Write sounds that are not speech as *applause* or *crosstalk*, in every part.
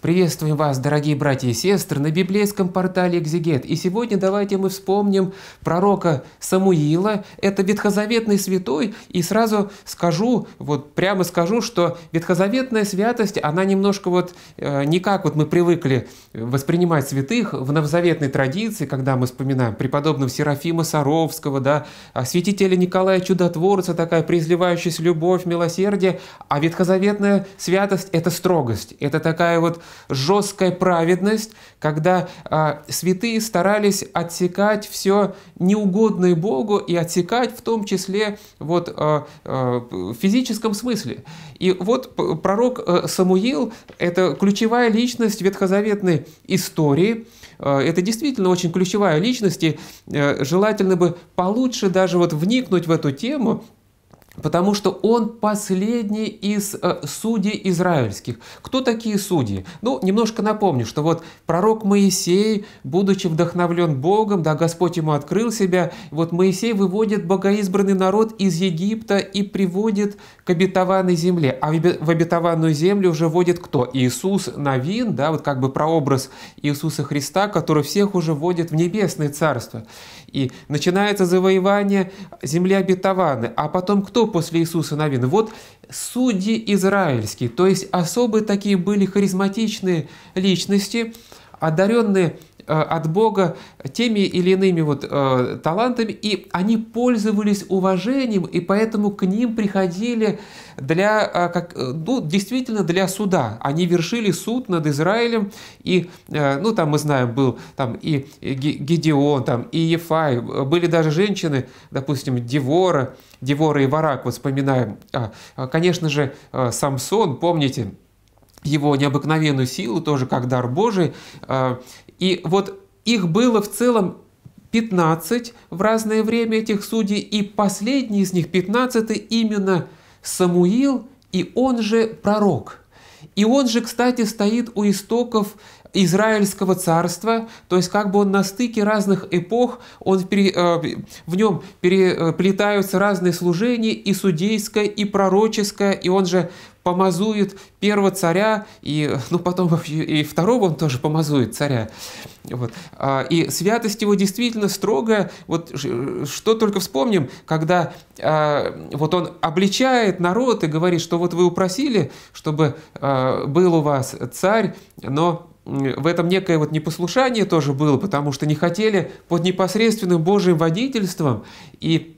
Приветствуем вас, дорогие братья и сестры, на библейском портале «Экзегет». И сегодня давайте мы вспомним пророка Самуила. Это ветхозаветный святой. И сразу скажу, вот прямо скажу, что ветхозаветная святость, она немножко вот э, не как вот мы привыкли воспринимать святых в новозаветной традиции, когда мы вспоминаем преподобного Серафима Саровского, да, святителя Николая Чудотворца, такая преизливающаяся любовь, милосердие. А ветхозаветная святость – это строгость, это такая вот жесткая праведность, когда а, святые старались отсекать все неугодное Богу и отсекать в том числе вот, а, а, в физическом смысле. И вот пророк э, Самуил – это ключевая личность ветхозаветной истории, э, это действительно очень ключевая личность, и э, желательно бы получше даже вот вникнуть в эту тему, потому что он последний из э, судей израильских. Кто такие судьи? Ну, немножко напомню, что вот пророк Моисей, будучи вдохновлен Богом, да, Господь ему открыл себя, вот Моисей выводит богоизбранный народ из Египта и приводит к обетованной земле. А в обетованную землю уже вводит кто? Иисус Навин, да, вот как бы прообраз Иисуса Христа, который всех уже вводит в небесное царство. И начинается завоевание земли обетованной. А потом кто после Иисуса Навина. Вот судьи израильские, то есть особые такие были харизматичные личности, одаренные Э, от Бога теми или иными вот э, талантами, и они пользовались уважением, и поэтому к ним приходили для, э, как, ну, действительно для суда. Они вершили суд над Израилем, и, ну, там мы знаем, был там и Гедеон, там и Ефай, были даже женщины, допустим, Девора, Девора и Варак, вот вспоминаем. А, а, конечно же, Самсон, помните, его необыкновенную силу, тоже как дар Божий. И вот их было в целом 15 в разное время этих судей, и последний из них, 15 именно Самуил, и он же пророк. И он же, кстати, стоит у истоков Израильского царства, то есть как бы он на стыке разных эпох, он пере, э, в нем переплетаются э, разные служения, и судейское, и пророческое, и он же помазует первого царя, и, ну, потом и второго он тоже помазует царя. Вот. А, и святость его действительно строгая. Вот что только вспомним, когда а, вот он обличает народ и говорит, что вот вы упросили, чтобы а, был у вас царь, но в этом некое вот непослушание тоже было, потому что не хотели под непосредственным Божьим водительством и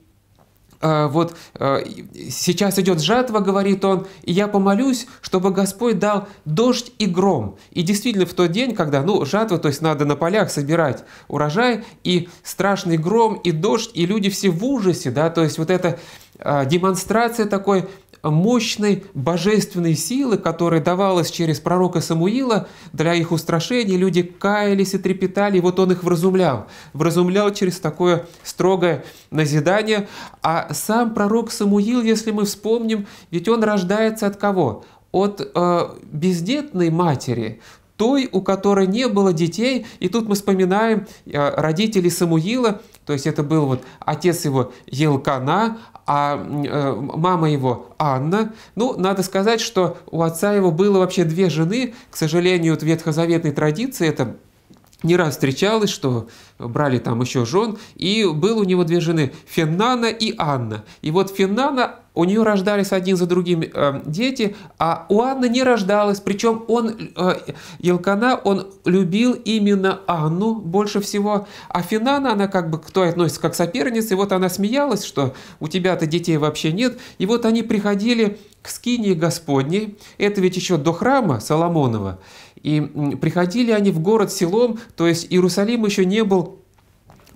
Э, вот э, сейчас идет жатва, говорит он, и я помолюсь, чтобы Господь дал дождь и гром. И действительно в тот день, когда, ну, жатва, то есть надо на полях собирать урожай, и страшный гром, и дождь, и люди все в ужасе, да, то есть вот это э, демонстрация такой мощной божественной силы, которая давалась через пророка Самуила для их устрашения. Люди каялись и трепетали, и вот он их вразумлял. Вразумлял через такое строгое назидание. А сам пророк Самуил, если мы вспомним, ведь он рождается от кого? От э, бездетной матери, той, у которой не было детей. И тут мы вспоминаем э, родителей Самуила, то есть это был вот отец его Елкана, а э, мама его Анна. Ну, надо сказать, что у отца его было вообще две жены. К сожалению, вот ветхозаветной традиции это не раз встречалось, что брали там еще жен, и был у него две жены, Феннана и Анна. И вот Феннана, у нее рождались один за другим э, дети, а у Анны не рождалось, причем он, э, Елкана, он любил именно Анну больше всего, а Феннана, она как бы к той относится как соперница, и вот она смеялась, что у тебя-то детей вообще нет, и вот они приходили к скинии Господней, это ведь еще до храма Соломонова, и приходили они в город селом, то есть Иерусалим еще не был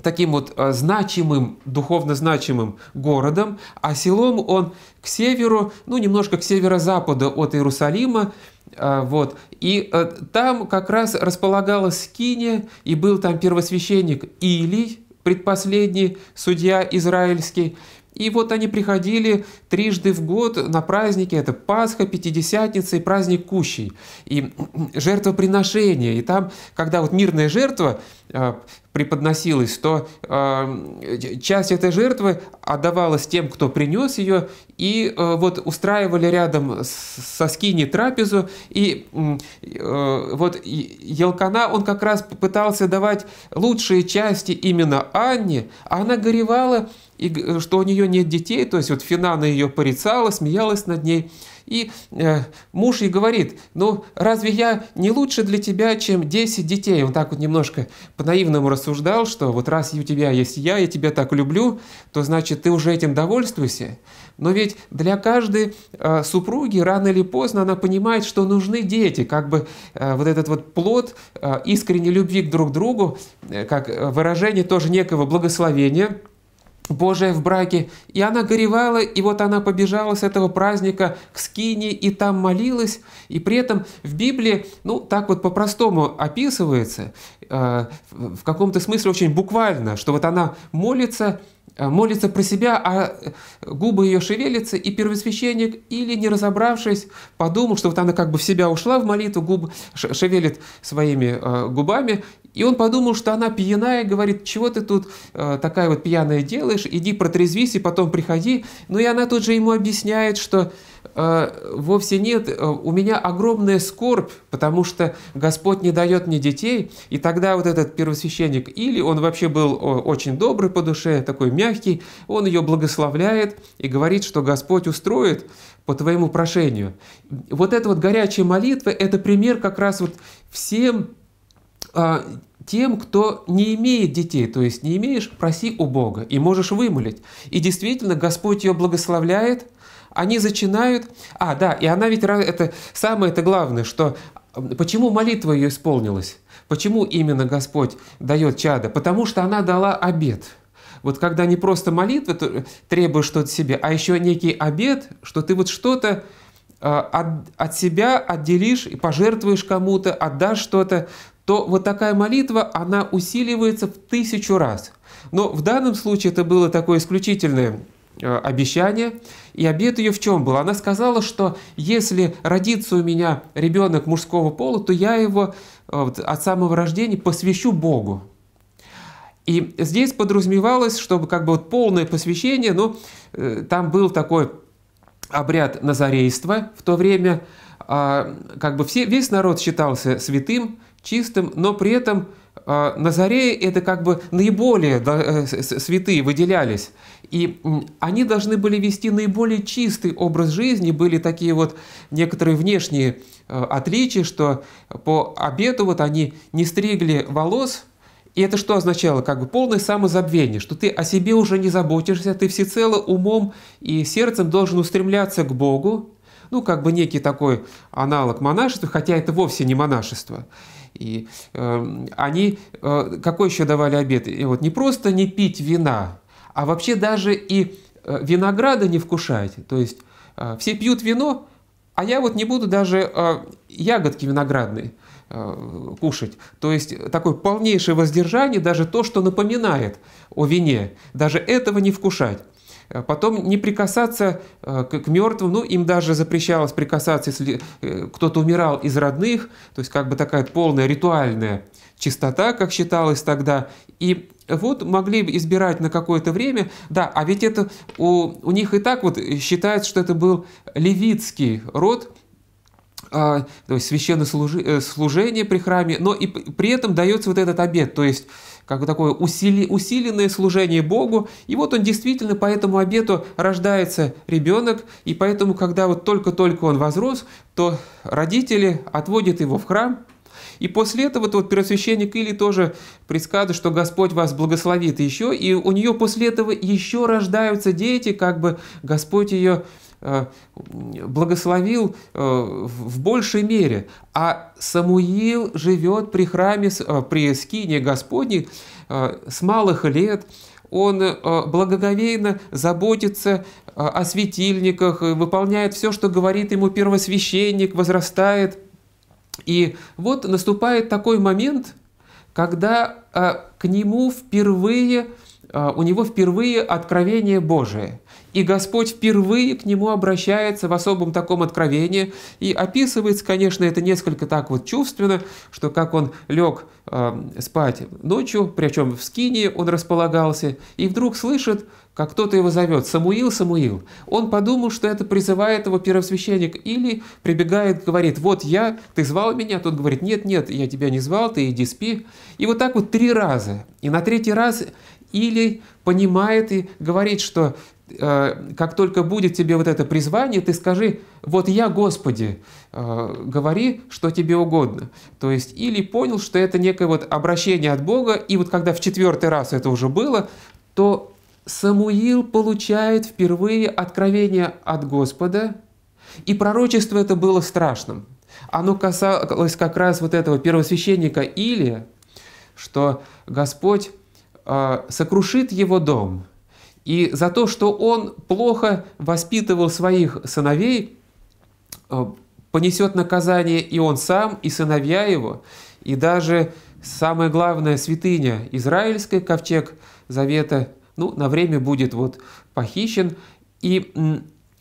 таким вот а, значимым, духовно значимым городом, а селом он к северу, ну, немножко к северо-западу от Иерусалима, а, вот. И э, там как раз располагалась скиния, и был там первосвященник Илий, предпоследний судья израильский, и вот они приходили трижды в год на праздники, это Пасха, Пятидесятница и праздник Кущей, и жертвоприношение. И там, когда вот мирная жертва э, преподносилась, то э, часть этой жертвы отдавалась тем, кто принес ее, и э, вот устраивали рядом со Скини трапезу, и э, вот Елкана, он как раз пытался давать лучшие части именно Анне, а она горевала, и, что у нее нет детей, то есть вот Финана ее порицала, смеялась над ней. И э, муж ей говорит, ну разве я не лучше для тебя, чем 10 детей? Он так вот немножко по-наивному рассуждал, что вот раз у тебя есть я, я тебя так люблю, то значит ты уже этим довольствуйся. Но ведь ведь для каждой э, супруги рано или поздно она понимает, что нужны дети, как бы э, вот этот вот плод э, искренней любви к друг другу, э, как э, выражение тоже некого благословения, Божия в браке. И она горевала, и вот она побежала с этого праздника к скине, и там молилась. И при этом в Библии, ну, так вот по-простому описывается, э, в каком-то смысле очень буквально, что вот она молится, Э, молится про себя, а э, губы ее шевелятся, и первосвященник, или не разобравшись, подумал, что вот она как бы в себя ушла в молитву, губ шевелит своими э, губами, и он подумал, что она пьяная, говорит, чего ты тут э, такая вот пьяная делаешь, иди протрезвись и потом приходи. Ну и она тут же ему объясняет, что э, вовсе нет, э, у меня огромная скорбь, потому что Господь не дает мне детей. И тогда вот этот первосвященник Или, он вообще был очень добрый по душе, такой мягкий, он ее благословляет и говорит, что Господь устроит по твоему прошению. Вот эта вот горячая молитва – это пример как раз вот всем а, тем, кто не имеет детей, то есть не имеешь, проси у Бога, и можешь вымолить. И действительно, Господь ее благословляет, они зачинают... А, да, и она ведь... Это самое это главное, что... Почему молитва ее исполнилась? Почему именно Господь дает чада? Потому что она дала обед. Вот когда не просто молитва э, требуешь что-то себе, а еще некий обед, что ты вот что-то а, от, от себя отделишь и пожертвуешь кому-то, отдашь что-то, то вот такая молитва, она усиливается в тысячу раз. Но в данном случае это было такое исключительное э, обещание, и обед ее в чем был? Она сказала, что если родится у меня ребенок мужского пола, то я его э, от самого рождения посвящу Богу. И здесь подразумевалось, чтобы как бы вот полное посвящение, ну, там был такой обряд назарейства в то время, а, как бы все, весь народ считался святым, чистым, но при этом а, Назареи – это как бы наиболее э, святые выделялись. И они должны были вести наиболее чистый образ жизни. Были такие вот некоторые внешние э, отличия, что по обету вот они не стригли волос, и это что означало? Как бы полное самозабвение, что ты о себе уже не заботишься, ты всецело умом и сердцем должен устремляться к Богу, ну, как бы некий такой аналог монашества, хотя это вовсе не монашество. И э, они э, какой еще давали обед? И вот не просто не пить вина, а вообще даже и э, винограда не вкушать. То есть э, все пьют вино, а я вот не буду даже э, ягодки виноградные э, кушать. То есть такое полнейшее воздержание, даже то, что напоминает о вине, даже этого не вкушать. Э, потом не прикасаться э, к мертвым, ну им даже запрещалось прикасаться, если э, кто-то умирал из родных, то есть как бы такая полная ритуальная чистота, как считалось тогда. И вот могли бы избирать на какое-то время, да, а ведь это у, у них и так вот считается, что это был левитский род, а, то есть священное служение при храме, но и при этом дается вот этот обед, то есть как бы такое усили, усиленное служение Богу. И вот он действительно по этому обету рождается ребенок, и поэтому, когда вот только-только он возрос, то родители отводят его в храм, и после этого вот первосвященник Или тоже предсказывает, что Господь вас благословит еще, и у нее после этого еще рождаются дети, как бы Господь ее Э, благословил э, в большей мере, а Самуил живет при храме, э, при скине Господней с малых лет, он благоговейно заботится о светильниках, выполняет все, что говорит ему первосвященник, возрастает. И вот наступает такой момент, когда к нему впервые а, у него впервые откровение Божие. И Господь впервые к нему обращается в особом таком откровении. И описывается, конечно, это несколько так вот чувственно, что как он лег э, спать ночью, причем в скине он располагался, и вдруг слышит, как кто-то его зовет «Самуил, Самуил». Он подумал, что это призывает его первосвященник, или прибегает, говорит «Вот я, ты звал меня?» Тот говорит «Нет, нет, я тебя не звал, ты иди спи». И вот так вот три раза. И на третий раз или понимает и говорит, что э, как только будет тебе вот это призвание, ты скажи, вот я, Господи, э, говори, что тебе угодно. То есть или понял, что это некое вот обращение от Бога, и вот когда в четвертый раз это уже было, то Самуил получает впервые откровение от Господа, и пророчество это было страшным. Оно касалось как раз вот этого первосвященника Илия, что Господь а, сокрушит его дом. И за то, что он плохо воспитывал своих сыновей, а, понесет наказание и он сам, и сыновья его, и даже самая главная святыня израильская, ковчег завета, ну, на время будет вот похищен. И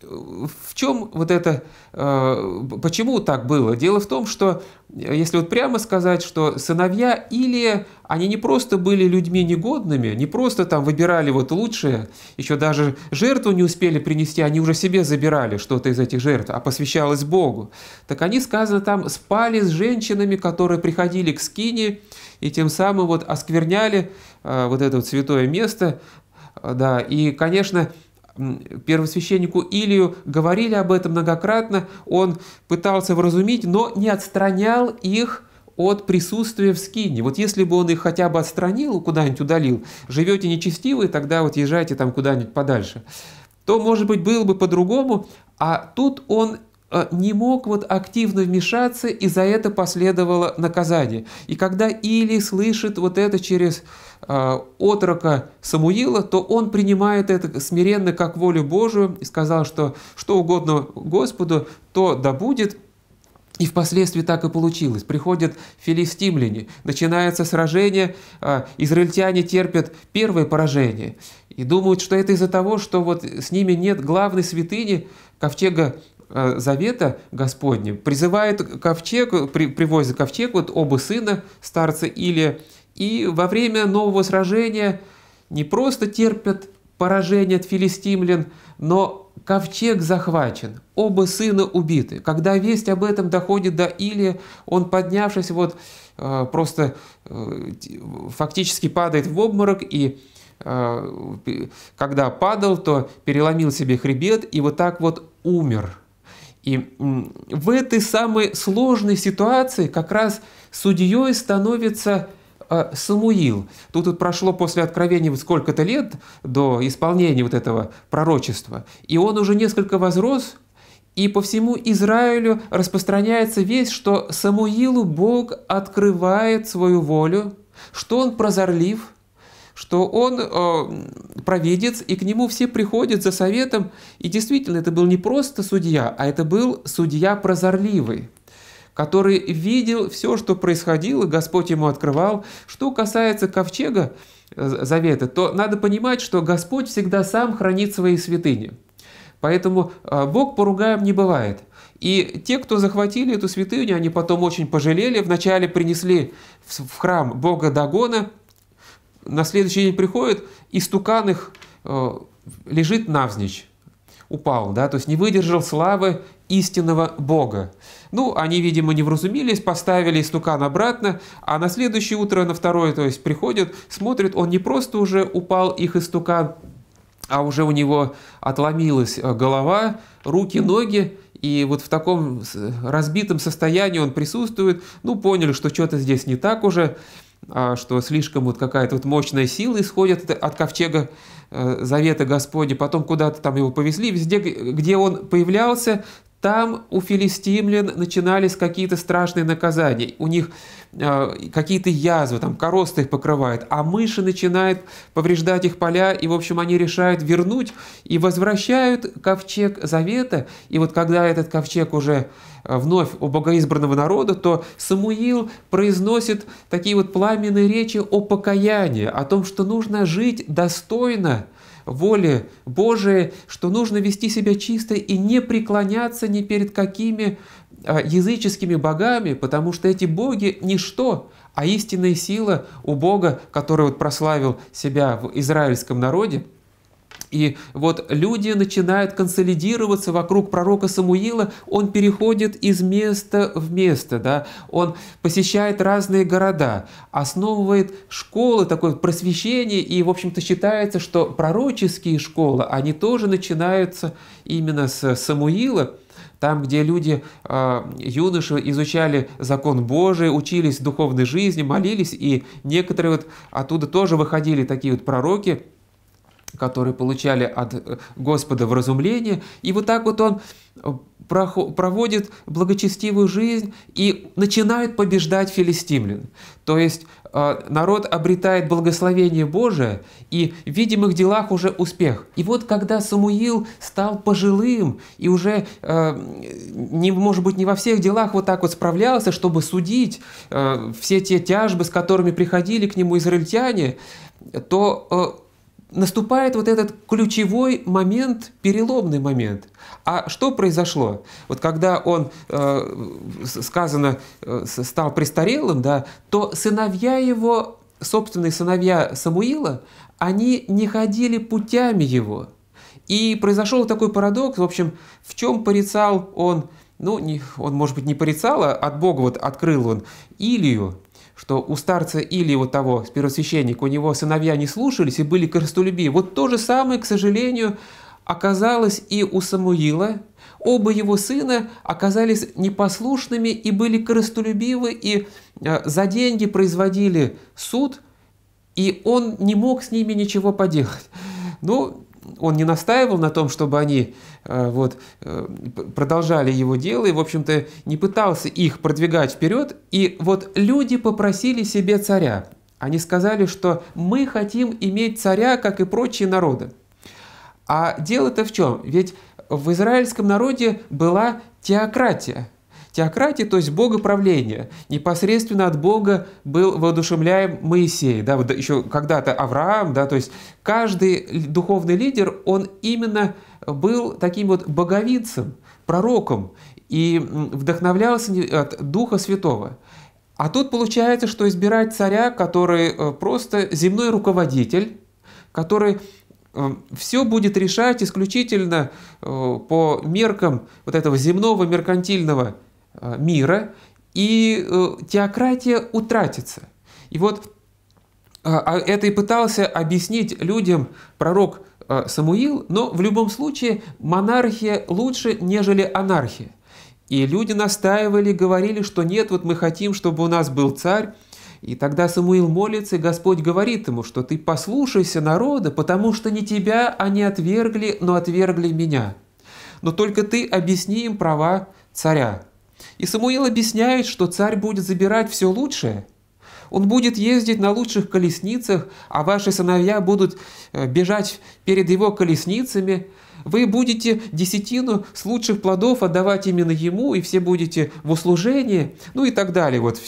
в чем вот это, э, почему так было? Дело в том, что, э, если вот прямо сказать, что сыновья или они не просто были людьми негодными, не просто там выбирали вот лучшее, еще даже жертву не успели принести, они уже себе забирали что-то из этих жертв, а посвящалось Богу. Так они, сказано там, спали с женщинами, которые приходили к скине, и тем самым вот оскверняли э, вот это вот святое место, да, и, конечно, первосвященнику Илию говорили об этом многократно, он пытался вразумить, но не отстранял их от присутствия в скине. Вот если бы он их хотя бы отстранил, куда-нибудь удалил, живете нечестивые, тогда вот езжайте там куда-нибудь подальше, то, может быть, было бы по-другому, а тут он Э, не мог вот активно вмешаться, и за это последовало наказание. И когда Или слышит вот это через э, отрока Самуила, то он принимает это смиренно как волю Божию и сказал, что что угодно Господу, то да будет, и впоследствии так и получилось. Приходят филистимляне, начинается сражение, э, израильтяне терпят первое поражение и думают, что это из-за того, что вот с ними нет главной святыни, ковчега Э, завета Господня призывает ковчег, при, привозит ковчег вот оба сына, старца Или и во время нового сражения не просто терпят поражение от филистимлян, но ковчег захвачен, оба сына убиты. Когда весть об этом доходит до Илия, он, поднявшись, вот э, просто э, фактически падает в обморок и когда падал, то переломил себе хребет и вот так вот умер – и в этой самой сложной ситуации как раз судьей становится а, Самуил. Тут вот прошло после откровения вот сколько-то лет до исполнения вот этого пророчества, и он уже несколько возрос, и по всему Израилю распространяется весть, что Самуилу Бог открывает свою волю, что он прозорлив – что он э, провидец, и к нему все приходят за советом. И действительно, это был не просто судья, а это был судья прозорливый который видел все, что происходило, Господь ему открывал. Что касается ковчега э, завета, то надо понимать, что Господь всегда сам хранит свои святыни. Поэтому э, Бог поругаем не бывает. И те, кто захватили эту святыню, они потом очень пожалели. Вначале принесли в храм Бога Дагона – на следующий день приходит, и стукан их э, лежит навзничь, упал, да, то есть не выдержал славы истинного Бога. Ну, они, видимо, не вразумились, поставили стукан обратно, а на следующее утро, на второе, то есть приходят, смотрят, он не просто уже упал их истукан, а уже у него отломилась э, голова, руки, ноги, и вот в таком разбитом состоянии он присутствует, ну, поняли, что что-то здесь не так уже, а, что слишком вот какая-то вот мощная сила исходит от ковчега э, Завета Господи, потом куда-то там его повезли, везде, где он появлялся, там у филистимлян начинались какие-то страшные наказания, у них э, какие-то язвы, там короста их покрывает, а мыши начинают повреждать их поля, и, в общем, они решают вернуть и возвращают ковчег завета. И вот когда этот ковчег уже э, вновь у богоизбранного народа, то Самуил произносит такие вот пламенные речи о покаянии, о том, что нужно жить достойно воле Божией, что нужно вести себя чисто и не преклоняться ни перед какими а, языческими богами, потому что эти боги – ничто, а истинная сила у Бога, который вот прославил себя в израильском народе – и вот люди начинают консолидироваться вокруг пророка Самуила, он переходит из места в место, да? он посещает разные города, основывает школы, такое просвещение, и, в общем-то, считается, что пророческие школы, они тоже начинаются именно с Самуила, там, где люди, а, юноши, изучали закон Божий, учились духовной жизни, молились, и некоторые вот оттуда тоже выходили такие вот пророки – которые получали от э, Господа вразумление. И вот так вот он э, проводит благочестивую жизнь и начинает побеждать филистимлян. То есть э, народ обретает благословение Божие и в видимых делах уже успех. И вот когда Самуил стал пожилым и уже, не, может быть, не во всех делах вот так вот справлялся, чтобы судить все те тяжбы, с которыми приходили к нему израильтяне, то наступает вот этот ключевой момент, переломный момент. А что произошло? Вот когда он, э, сказано, э, стал престарелым, да, то сыновья его, собственные сыновья Самуила, они не ходили путями его. И произошел такой парадокс, в общем, в чем порицал он ну, не, он, может быть, не порицал, а от Бога вот открыл он Илью, что у старца или у того первосвященника у него сыновья не слушались и были корыстолюбивы. Вот то же самое, к сожалению, оказалось и у Самуила. Оба его сына оказались непослушными и были корыстолюбивы, и а, за деньги производили суд, и он не мог с ними ничего поделать. Ну, он не настаивал на том, чтобы они э, вот, э, продолжали его дело, и, в общем-то, не пытался их продвигать вперед. И вот люди попросили себе царя. Они сказали, что мы хотим иметь царя, как и прочие народы. А дело-то в чем? Ведь в израильском народе была теократия – Теократия, то есть богоправление. Непосредственно от Бога был воодушевляем Моисей, да, вот еще когда-то Авраам, да, то есть каждый духовный лидер, он именно был таким вот боговицем, пророком и вдохновлялся от Духа Святого. А тут получается, что избирать царя, который э, просто земной руководитель, который э, все будет решать исключительно э, по меркам вот этого земного меркантильного Э, мира, и э, теократия утратится. И вот э, а это и пытался объяснить людям пророк Самуил, но в любом случае монархия лучше, нежели анархия. И люди настаивали, говорили, что нет, вот мы хотим, чтобы у нас был царь. И тогда Самуил молится, и Господь говорит ему, что ты послушайся народа, потому что не тебя они отвергли, но отвергли меня. Но только ты объясни им права царя. И Самуил объясняет, что царь будет забирать все лучшее. Он будет ездить на лучших колесницах, а ваши сыновья будут э, бежать перед его колесницами. Вы будете десятину с лучших плодов отдавать именно ему, и все будете в услужении, ну и так далее. Вот,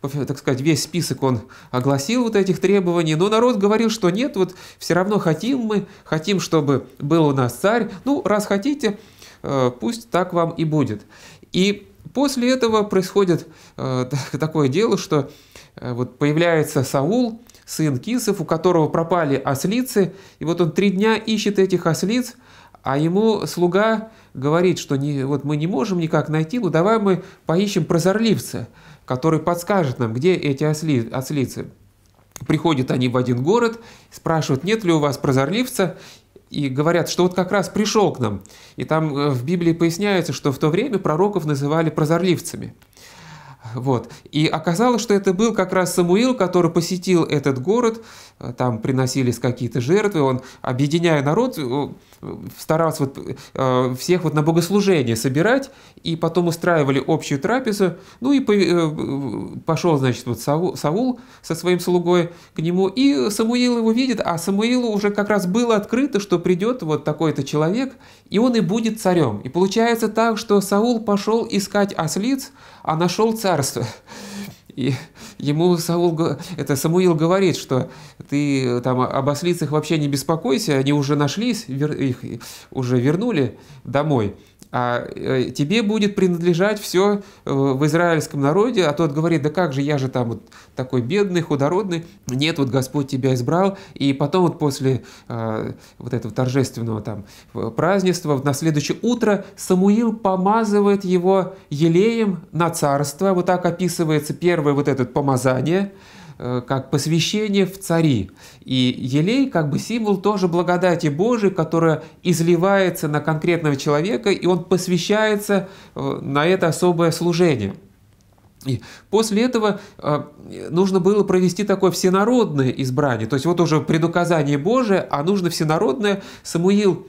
так сказать, весь список он огласил вот этих требований, но народ говорил, что нет, вот все равно хотим мы, хотим, чтобы был у нас царь, ну, раз хотите, э, пусть так вам и будет. И После этого происходит э, *laughs* такое дело, что э, вот появляется Саул, сын Кисов, у которого пропали ослицы, и вот он три дня ищет этих ослиц, а ему слуга говорит, что не, вот мы не можем никак найти, ну давай мы поищем прозорливца, который подскажет нам, где эти осли, ослицы. Приходят они в один город, спрашивают, нет ли у вас прозорливца, и говорят, что вот как раз пришел к нам. И там э, в Библии поясняется, что в то время пророков называли прозорливцами. Вот. И оказалось, что это был как раз Самуил, который посетил этот город, там приносились какие-то жертвы, он, объединяя народ, э, старался вот, э, всех вот на богослужение собирать, и потом устраивали общую трапезу, ну и э, пошел, значит, вот Саул, со своим слугой к нему, и Самуил его видит, а Самуилу уже как раз было открыто, что придет вот такой-то человек и он и будет царем. И получается так, что Саул пошел искать ослиц, а нашел царство. И ему Саул, это Самуил говорит, что ты там об ослицах вообще не беспокойся, они уже нашлись, их уже вернули домой а э, тебе будет принадлежать все э, в израильском народе, а тот говорит, да как же, я же там вот такой бедный, худородный, нет, вот Господь тебя избрал, и потом вот после э, вот этого торжественного там э, празднества на следующее утро Самуил помазывает его елеем на царство, вот так описывается первое вот это помазание, Э, как посвящение в цари. И елей как бы символ тоже благодати Божией, которая изливается на конкретного человека, и он посвящается э, на это особое служение. И после этого э, нужно было провести такое всенародное избрание. То есть вот уже предуказание Божие, а нужно всенародное. Самуил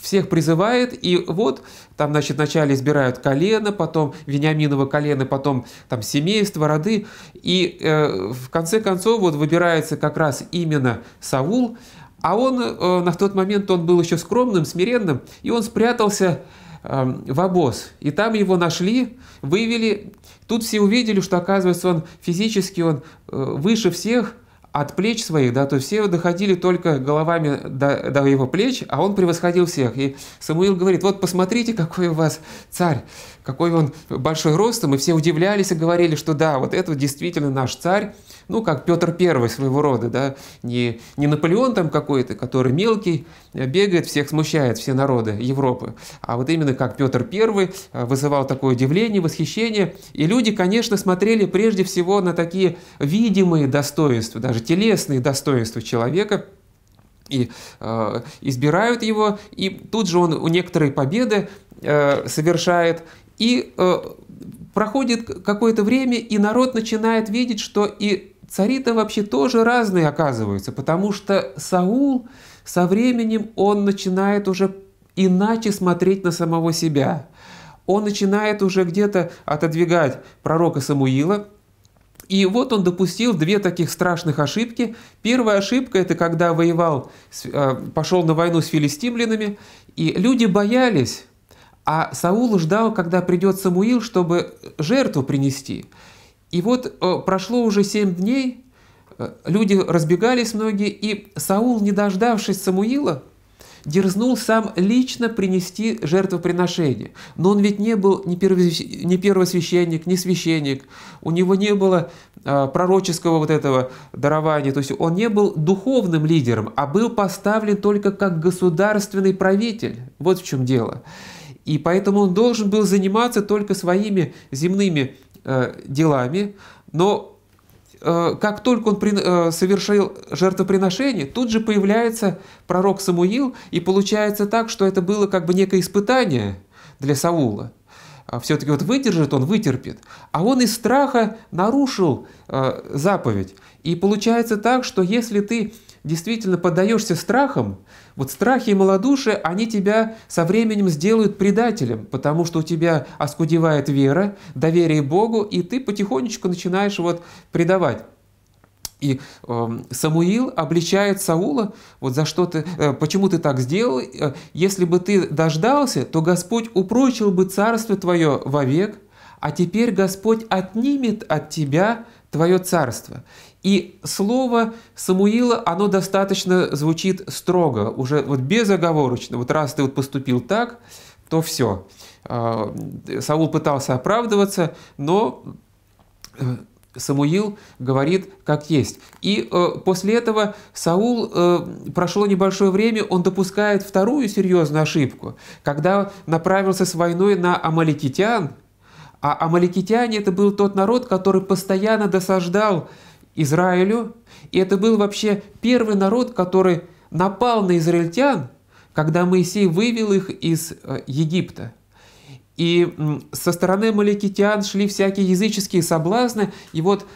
всех призывает, и вот там, значит, вначале избирают колено, потом Вениаминово колено, потом там семейство, роды, и э, в конце концов вот выбирается как раз именно Саул, а он э, на тот момент он был еще скромным, смиренным, и он спрятался э, в обоз, и там его нашли, вывели, тут все увидели, что оказывается он физически он э, выше всех, от плеч своих, да, то все доходили только головами до, до его плеч, а он превосходил всех. И Самуил говорит, вот посмотрите, какой у вас царь, какой он большой ростом, и все удивлялись и говорили, что да, вот это действительно наш царь, ну, как Петр Первый своего рода, да, не, не Наполеон там какой-то, который мелкий, э, бегает, всех смущает, все народы Европы, а вот именно как Петр Первый э, вызывал такое удивление, восхищение, и люди, конечно, смотрели прежде всего на такие видимые достоинства, даже телесные достоинства человека, и э, избирают его, и тут же он у некоторой победы э, совершает, и э, проходит какое-то время, и народ начинает видеть, что и Цари-то вообще тоже разные оказываются, потому что Саул со временем он начинает уже иначе смотреть на самого себя. Он начинает уже где-то отодвигать пророка Самуила, и вот он допустил две таких страшных ошибки. Первая ошибка – это когда воевал, э, пошел на войну с филистимлянами, и люди боялись, а Саул ждал, когда придет Самуил, чтобы жертву принести – и вот э, прошло уже семь дней, э, люди разбегались многие, и Саул, не дождавшись Самуила, дерзнул сам лично принести жертвоприношение. Но он ведь не был ни, первосвященник, ни священник, у него не было э, пророческого вот этого дарования, то есть он не был духовным лидером, а был поставлен только как государственный правитель. Вот в чем дело. И поэтому он должен был заниматься только своими земными Э, делами, но э, как только он э, совершил жертвоприношение, тут же появляется пророк Самуил, и получается так, что это было как бы некое испытание для Саула. А Все-таки вот выдержит он, вытерпит. А он из страха нарушил заповедь. И получается так, что если ты действительно поддаешься страхам, вот страхи и малодушие, они тебя со временем сделают предателем, потому что у тебя оскудевает вера, доверие Богу, и ты потихонечку начинаешь вот предавать. И э, Самуил обличает Саула, вот за что ты, э, почему ты так сделал, э, если бы ты дождался, то Господь упрочил бы царство твое вовек, а теперь Господь отнимет от тебя твое царство. И слово Самуила, оно достаточно звучит строго, уже вот безоговорочно. Вот раз ты вот поступил так, то все. А, Саул пытался оправдываться, но э, Самуил говорит, как есть. И э, после этого Саул, э, прошло небольшое время, он допускает вторую серьезную ошибку, когда направился с войной на амаликитян, а амаликитяне – это был тот народ, который постоянно досаждал Израилю. И это был вообще первый народ, который напал на израильтян, когда Моисей вывел их из э, Египта. И со стороны маликитян шли всякие языческие соблазны. И вот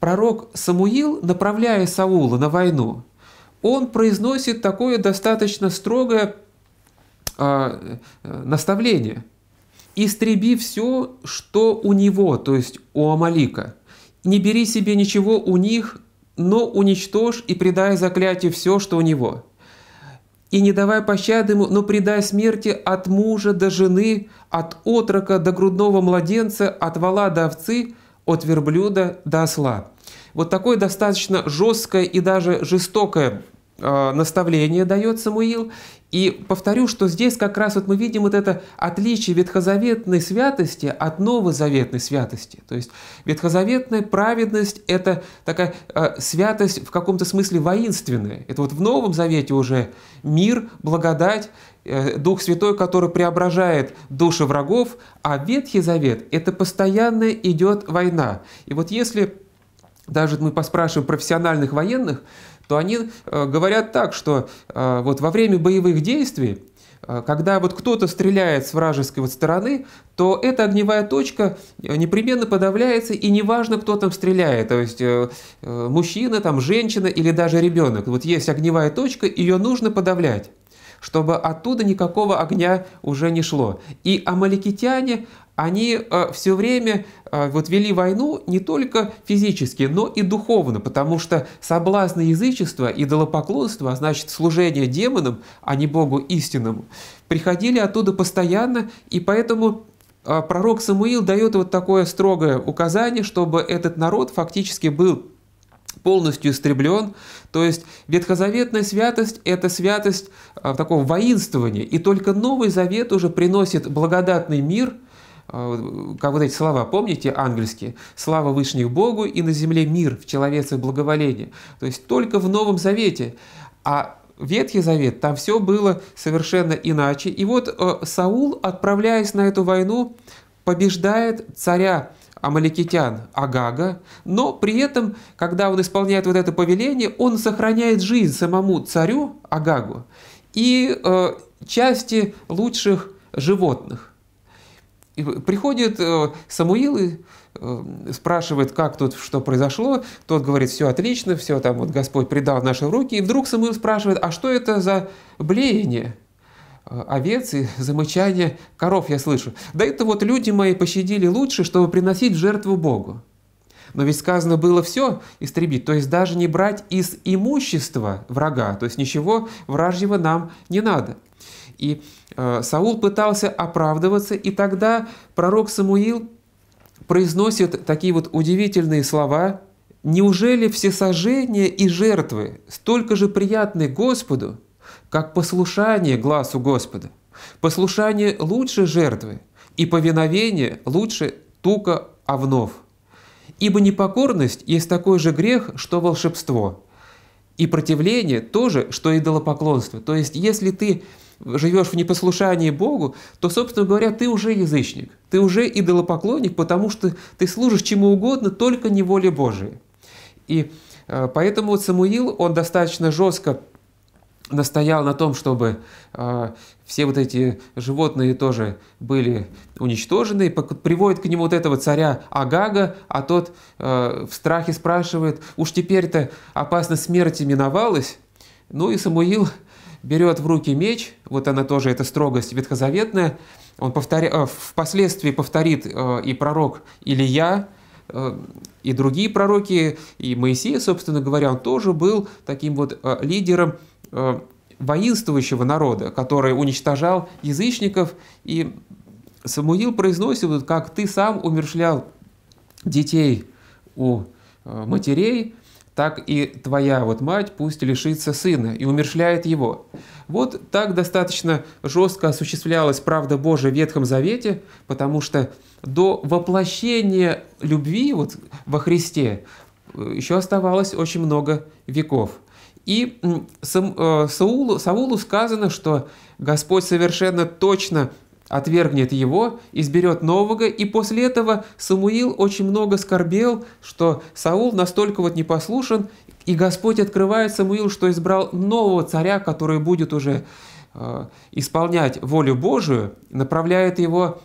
пророк Самуил, направляя Саула на войну, он произносит такое достаточно строгое а, э, наставление. «Истреби все, что у него», то есть у Амалика – не бери себе ничего у них, но уничтожь и предай заклятию все, что у него. И не давай пощады ему, но предай смерти от мужа до жены, от отрока до грудного младенца, от вала до овцы, от верблюда до осла». Вот такое достаточно жесткое и даже жестокое а, наставление дает Самуил, и повторю, что здесь как раз вот мы видим вот это отличие ветхозаветной святости от новозаветной святости. То есть ветхозаветная праведность – это такая э, святость в каком-то смысле воинственная. Это вот в Новом Завете уже мир, благодать, э, Дух Святой, который преображает души врагов, а Ветхий Завет – это постоянно идет война. И вот если даже мы поспрашиваем профессиональных военных, то они э, говорят так, что э, вот во время боевых действий э, когда вот кто-то стреляет с вражеской вот стороны, то эта огневая точка непременно подавляется, и неважно, кто там стреляет, то есть мужчина, там, женщина или даже ребенок. Вот есть огневая точка, ее нужно подавлять чтобы оттуда никакого огня уже не шло. И амаликитяне, они э, все время э, вот вели войну не только физически, но и духовно, потому что соблазны язычества, идолопоклонства, а значит служение демонам, а не Богу истинному, приходили оттуда постоянно, и поэтому э, пророк Самуил дает вот такое строгое указание, чтобы этот народ фактически был полностью истреблен. То есть ветхозаветная святость – это святость а, такого воинствования. И только Новый Завет уже приносит благодатный мир – Э, как вот эти слова, помните ангельские? «Слава Вышних Богу и на земле мир, в человеце благоволение». То есть только в Новом Завете. А Ветхий Завет, там все было совершенно иначе. И вот э, Саул, отправляясь на эту войну, побеждает царя амаликитян Агага, но при этом, когда он исполняет вот это повеление, он сохраняет жизнь самому царю Агагу и э, части лучших животных. И приходит э, Самуил и э, спрашивает, как тут, что произошло. Тот говорит, все отлично, все там вот Господь предал в наши руки. И вдруг Самуил спрашивает, а что это за блеяние? Э, овец и замычание коров я слышу. Да это вот люди мои пощадили лучше, чтобы приносить жертву Богу. Но ведь сказано было все истребить, то есть даже не брать из имущества врага, то есть ничего вражьего нам не надо. И э, Саул пытался оправдываться, и тогда пророк Самуил произносит такие вот удивительные слова «Неужели всесожжения и жертвы столько же приятны Господу, как послушание глазу Господа? Послушание лучше жертвы, и повиновение лучше тука овнов. Ибо непокорность есть такой же грех, что волшебство, и противление тоже, что идолопоклонство. То есть, если ты живешь в непослушании Богу, то, собственно говоря, ты уже язычник, ты уже идолопоклонник, потому что ты служишь чему угодно, только не воле Божией. И э, поэтому вот Самуил, он достаточно жестко настоял на том, чтобы э, все вот эти животные тоже были уничтожены, и приводит к нему вот этого царя Агага, а тот э, в страхе спрашивает, уж теперь-то опасность смерти миновалась, ну и Самуил берет в руки меч, вот она тоже, эта строгость ветхозаветная, он повторя... Э, впоследствии повторит э, и пророк Илья, э, и другие пророки, и Моисей, собственно говоря, он тоже был таким вот лидером воинствующего народа, который уничтожал язычников. И Самуил произносит, вот, как ты сам умершлял детей у матерей, так и твоя вот мать пусть лишится сына и умершляет его. Вот так достаточно жестко осуществлялась правда Божия в Ветхом Завете, потому что до воплощения любви вот во Христе э, еще оставалось очень много веков. И э, Саулу, Саулу сказано, что Господь совершенно точно отвергнет его, изберет нового, и после этого Самуил очень много скорбел, что Саул настолько вот непослушен, и Господь открывает Самуилу, что избрал нового царя, который будет уже э, исполнять волю Божию, направляет его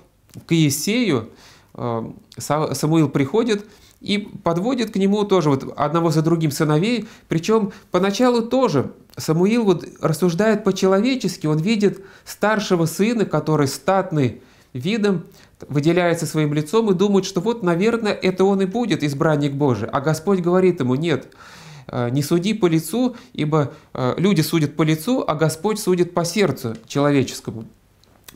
к Иесею, э, Самуил приходит, и подводит к нему тоже вот одного за другим сыновей. Причем поначалу тоже Самуил вот рассуждает по-человечески, он видит старшего сына, который статный видом, выделяется своим лицом и думает, что вот, наверное, это он и будет, избранник Божий. А Господь говорит ему, нет, э, не суди по лицу, ибо э, люди судят по лицу, а Господь судит по сердцу человеческому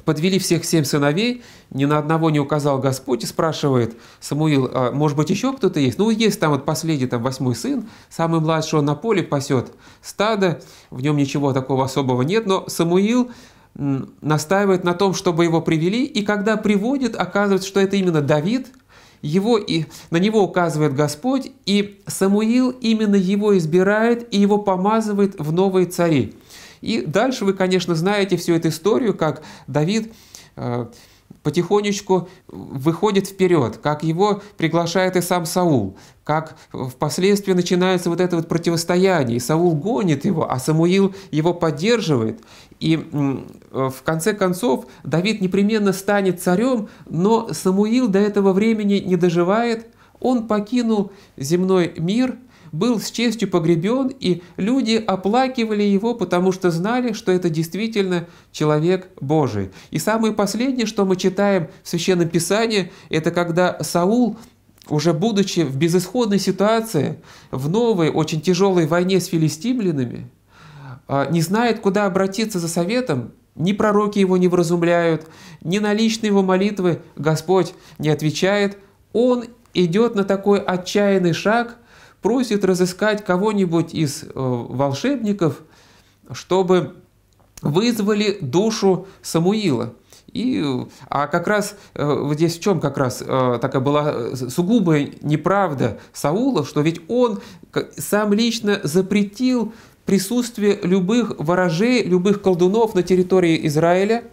подвели всех семь сыновей, ни на одного не указал Господь, и спрашивает Самуил, а, может быть, еще кто-то есть? Ну, есть там вот последний, там, восьмой сын, самый младший, он на поле пасет стадо, в нем ничего такого особого нет, но Самуил настаивает на том, чтобы его привели, и когда приводит, оказывается, что это именно Давид, его и на него указывает Господь, и Самуил именно его избирает и его помазывает в новые цари. И дальше вы, конечно, знаете всю эту историю, как Давид э, потихонечку выходит вперед, как его приглашает и сам Саул, как впоследствии начинается вот это вот противостояние. И Саул гонит его, а Самуил его поддерживает. И э, в конце концов Давид непременно станет царем, но Самуил до этого времени не доживает, он покинул земной мир – был с честью погребен, и люди оплакивали его, потому что знали, что это действительно человек Божий. И самое последнее, что мы читаем в Священном Писании, это когда Саул уже будучи в безысходной ситуации, в новой, очень тяжелой войне с филистимлянами, а, не знает, куда обратиться за советом, ни пророки его не вразумляют, ни на личные его молитвы Господь не отвечает, он идет на такой отчаянный шаг – просит разыскать кого-нибудь из э, волшебников, чтобы вызвали душу Самуила. И, а как раз э, вот здесь в чем как раз э, такая была сугубая неправда Саула, что ведь он сам лично запретил присутствие любых ворожей, любых колдунов на территории Израиля.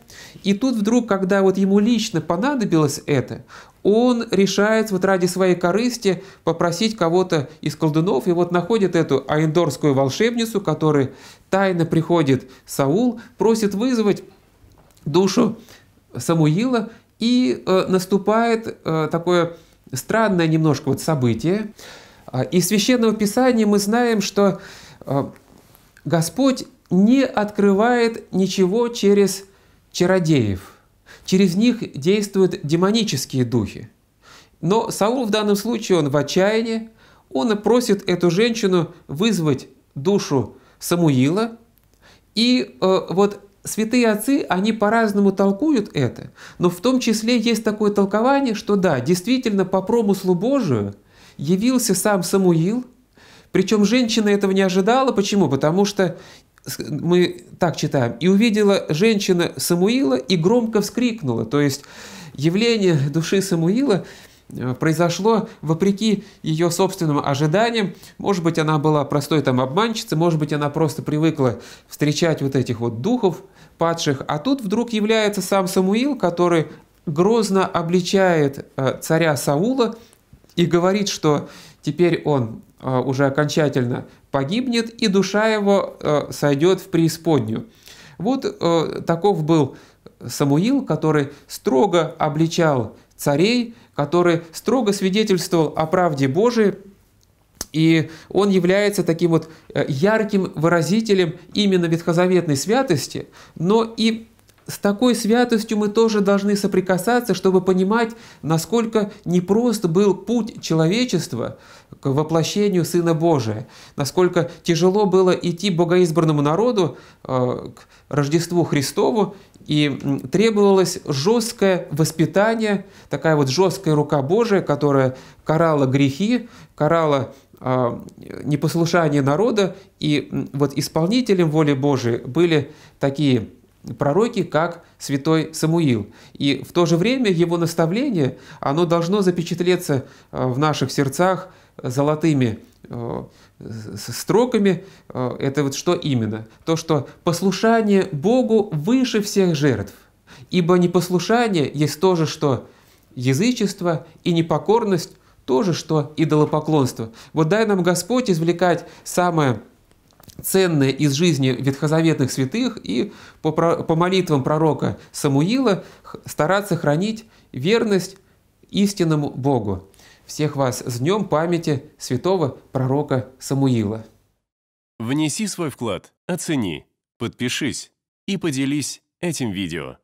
И тут вдруг, когда вот ему лично понадобилось это, он решает вот ради своей корысти попросить кого-то из колдунов, и вот находит эту аиндорскую волшебницу, которой тайно приходит Саул, просит вызвать душу Самуила, и э, наступает э, такое странное немножко вот событие. А, из Священного Писания мы знаем, что э, Господь не открывает ничего через чародеев – Через них действуют демонические духи. Но Саул в данном случае, он в отчаянии, он просит эту женщину вызвать душу Самуила. И э, вот святые отцы, они по-разному толкуют это, но в том числе есть такое толкование, что да, действительно по промыслу Божию явился сам Самуил, причем женщина этого не ожидала. Почему? Потому что мы так читаем, «И увидела женщина Самуила и громко вскрикнула». То есть явление души Самуила э, произошло вопреки ее собственным ожиданиям. Может быть, она была простой там обманщицей, может быть, она просто привыкла встречать вот этих вот духов падших. А тут вдруг является сам Самуил, который грозно обличает э, царя Саула и говорит, что теперь он Э, уже окончательно погибнет, и душа его э, сойдет в преисподнюю. Вот э, таков был Самуил, который строго обличал царей, который строго свидетельствовал о правде Божией, и он является таким вот ярким выразителем именно ветхозаветной святости, но и с такой святостью мы тоже должны соприкасаться, чтобы понимать, насколько непрост был путь человечества к воплощению Сына Божия, насколько тяжело было идти богоизбранному народу э, к Рождеству Христову, и требовалось жесткое воспитание, такая вот жесткая рука Божия, которая карала грехи, карала а, непослушание народа, и вот исполнителем воли Божией были такие пророки, как святой Самуил. И в то же время его наставление, оно должно запечатлеться э, в наших сердцах золотыми э, строками. Э, это вот что именно? То, что послушание Богу выше всех жертв. Ибо непослушание есть то же, что язычество, и непокорность то же, что идолопоклонство. Вот дай нам Господь извлекать самое ценное из жизни ветхозаветных святых и по, по молитвам пророка Самуила стараться хранить верность истинному Богу. Всех вас с днем памяти святого пророка Самуила. Внеси свой вклад, оцени, подпишись и поделись этим видео.